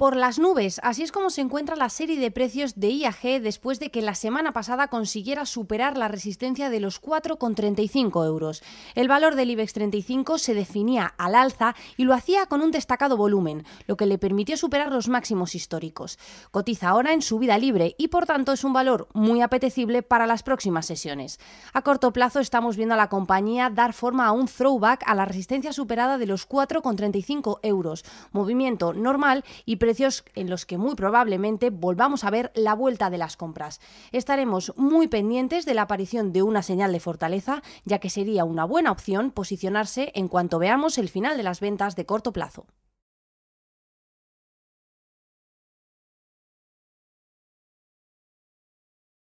por las nubes. Así es como se encuentra la serie de precios de IAG después de que la semana pasada consiguiera superar la resistencia de los 4,35 euros. El valor del IBEX 35 se definía al alza y lo hacía con un destacado volumen, lo que le permitió superar los máximos históricos. Cotiza ahora en vida libre y por tanto es un valor muy apetecible para las próximas sesiones. A corto plazo estamos viendo a la compañía dar forma a un throwback a la resistencia superada de los 4,35 euros, movimiento normal y precios en los que muy probablemente volvamos a ver la vuelta de las compras. Estaremos muy pendientes de la aparición de una señal de fortaleza, ya que sería una buena opción posicionarse en cuanto veamos el final de las ventas de corto plazo.